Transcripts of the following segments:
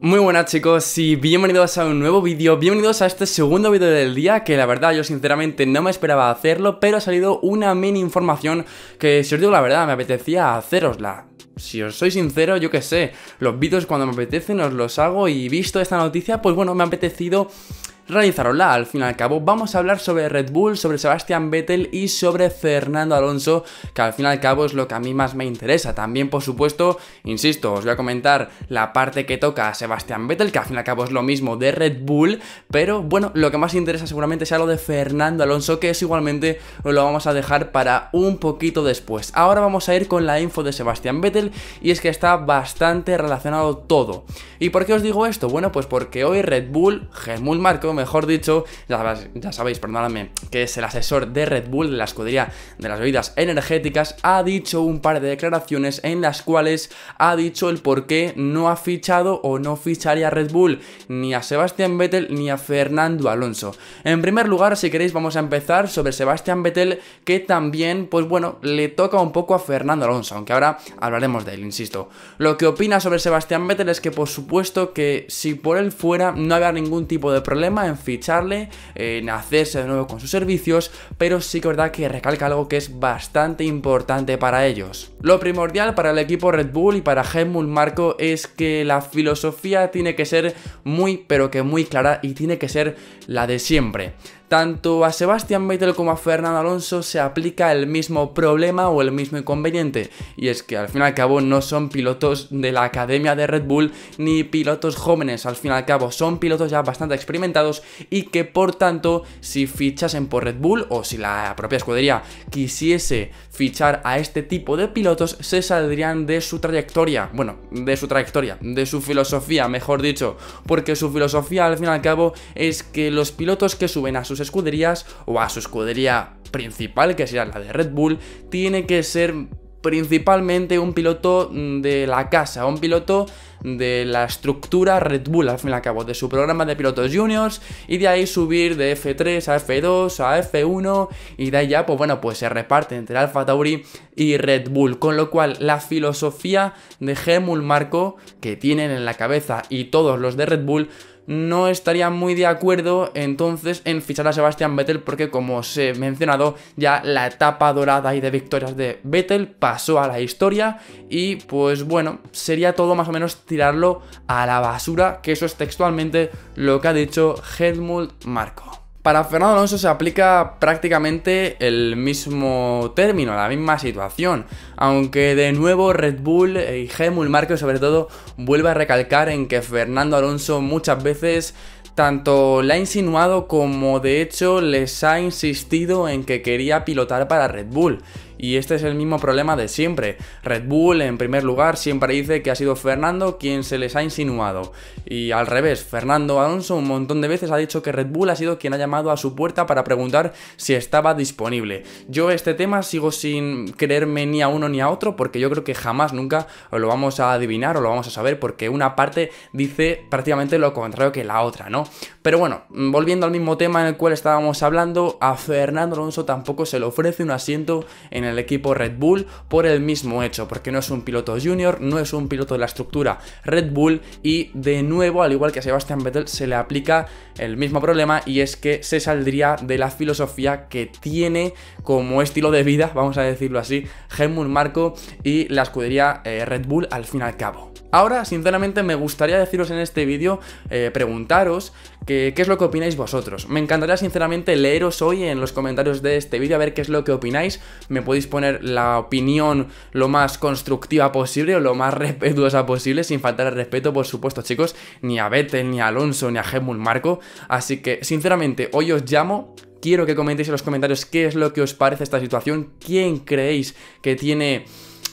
Muy buenas chicos y bienvenidos a un nuevo vídeo, bienvenidos a este segundo vídeo del día que la verdad yo sinceramente no me esperaba hacerlo pero ha salido una mini información que si os digo la verdad me apetecía hacerosla si os soy sincero, yo que sé, los vídeos cuando me apetecen os los hago y visto esta noticia, pues bueno, me ha apetecido Realizarosla, Al fin y al cabo, vamos a hablar sobre Red Bull, sobre Sebastian Vettel y sobre Fernando Alonso, que al fin y al cabo es lo que a mí más me interesa. También, por supuesto, insisto, os voy a comentar la parte que toca a Sebastian Vettel, que al fin y al cabo es lo mismo de Red Bull, pero bueno, lo que más interesa seguramente sea lo de Fernando Alonso, que es igualmente lo vamos a dejar para un poquito después. Ahora vamos a ir con la info de Sebastian Vettel y es que está bastante relacionado todo. ¿Y por qué os digo esto? Bueno, pues porque hoy Red Bull, Helmut Marco, mejor dicho, ya, sabéis, perdonadme, que es el asesor de Red Bull, de la escudería de las bebidas energéticas, ha dicho un par de declaraciones en las cuales ha dicho el por qué no ha fichado o no ficharía Red Bull ni a Sebastián Vettel ni a Fernando Alonso. En primer lugar, si queréis, vamos a empezar sobre Sebastián Vettel, que también, pues bueno, le toca un poco a Fernando Alonso, aunque ahora hablaremos de él, insisto. Lo que opina sobre Sebastián Vettel es que, por supuesto, que si por él fuera no había ningún tipo de problema en ficharle, en hacerse de nuevo con sus servicios, pero sí que verdad que recalca algo que es bastante importante para ellos. Lo primordial para el equipo Red Bull y para Helmut Marco es que la filosofía tiene que ser muy pero que muy clara y tiene que ser la de siempre. Tanto a Sebastian Vettel como a Fernando Alonso se aplica el mismo problema o el mismo inconveniente, y es que al fin y al cabo no son pilotos de la academia de Red Bull ni pilotos jóvenes, al fin y al cabo son pilotos ya bastante experimentados y que por tanto si fichasen por Red Bull o si la propia escudería quisiese fichar a este tipo de pilotos se saldrían de su trayectoria, bueno, de su trayectoria, de su filosofía, mejor dicho, porque su filosofía al fin y al cabo es que los pilotos que suben a sus escuderías o a su escudería principal, que sería la de Red Bull, tiene que ser principalmente un piloto mm, de la casa, un piloto de la estructura Red Bull al fin y al cabo, de su programa de pilotos juniors y de ahí subir de F3 a F2 a F1 y de ahí ya pues bueno pues se reparte entre Alfa Tauri y Red Bull, con lo cual la filosofía de Helmut Marco que tienen en la cabeza y todos los de Red Bull no estaría muy de acuerdo entonces en fichar a Sebastián Vettel porque como os he mencionado ya la etapa dorada y de victorias de Vettel pasó a la historia y pues bueno, sería todo más o menos tirarlo a la basura, que eso es textualmente lo que ha dicho Helmut Marco. Para Fernando Alonso se aplica prácticamente el mismo término, la misma situación, aunque de nuevo Red Bull y Helmut Marko sobre todo vuelve a recalcar en que Fernando Alonso muchas veces tanto le ha insinuado como de hecho les ha insistido en que quería pilotar para Red Bull. Y este es el mismo problema de siempre. Red Bull, en primer lugar, siempre dice que ha sido Fernando quien se les ha insinuado. Y al revés, Fernando Alonso un montón de veces ha dicho que Red Bull ha sido quien ha llamado a su puerta para preguntar si estaba disponible. Yo este tema sigo sin creerme ni a uno ni a otro porque yo creo que jamás nunca lo vamos a adivinar o lo vamos a saber porque una parte dice prácticamente lo contrario que la otra, ¿no? Pero bueno, volviendo al mismo tema en el cual estábamos hablando, a Fernando Alonso tampoco se le ofrece un asiento en el equipo Red Bull por el mismo hecho, porque no es un piloto junior, no es un piloto de la estructura Red Bull y de nuevo, al igual que a Sebastian Vettel, se le aplica el mismo problema y es que se saldría de la filosofía que tiene como estilo de vida, vamos a decirlo así, Helmut Marco y la escudería eh, Red Bull al fin y al cabo. Ahora, sinceramente, me gustaría deciros en este vídeo, eh, preguntaros qué es lo que opináis vosotros. Me encantaría, sinceramente, leeros hoy en los comentarios de este vídeo a ver qué es lo que opináis. Me podéis poner la opinión lo más constructiva posible o lo más respetuosa posible, sin faltar al respeto, por supuesto, chicos, ni a Vettel, ni a Alonso, ni a Helmut Marco. Así que, sinceramente, hoy os llamo quiero que comentéis en los comentarios qué es lo que os parece esta situación, quién creéis que tiene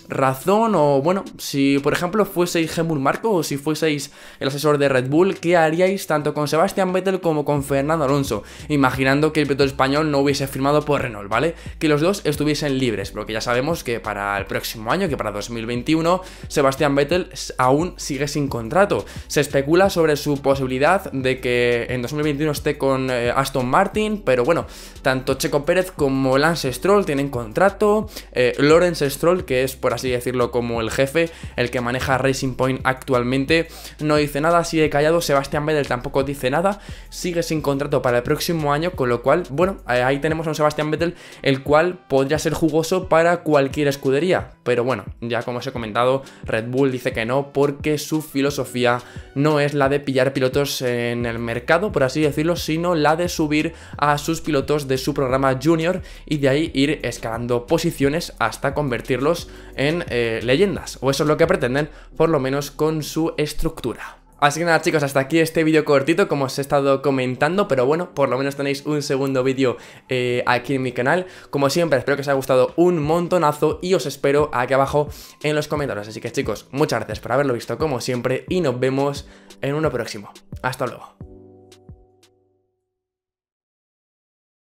razón o bueno, si por ejemplo fueseis Gemur Marco o si fueseis el asesor de Red Bull, ¿qué haríais tanto con Sebastián Vettel como con Fernando Alonso? Imaginando que el piloto español no hubiese firmado por Renault, ¿vale? Que los dos estuviesen libres, porque ya sabemos que para el próximo año, que para 2021, Sebastián Vettel aún sigue sin contrato. Se especula sobre su posibilidad de que en 2021 esté con eh, Aston Martin, pero bueno, tanto Checo Pérez como Lance Stroll tienen contrato, eh, Lawrence Stroll, que es por por así decirlo, como el jefe, el que maneja Racing Point actualmente, no dice nada, sigue callado, Sebastián Vettel tampoco dice nada, sigue sin contrato para el próximo año, con lo cual, bueno, eh, ahí tenemos a un Sebastián Vettel, el cual podría ser jugoso para cualquier escudería, pero bueno, ya como os he comentado, Red Bull dice que no, porque su filosofía no es la de pillar pilotos en el mercado, por así decirlo, sino la de subir a sus pilotos de su programa junior y de ahí ir escalando posiciones hasta convertirlos en eh, leyendas, o eso es lo que pretenden, por lo menos con su estructura. Así que nada chicos, hasta aquí este vídeo cortito como os he estado comentando, pero bueno, por lo menos tenéis un segundo vídeo eh, aquí en mi canal. Como siempre, espero que os haya gustado un montonazo y os espero aquí abajo en los comentarios. Así que chicos, muchas gracias por haberlo visto como siempre y nos vemos en uno próximo. Hasta luego.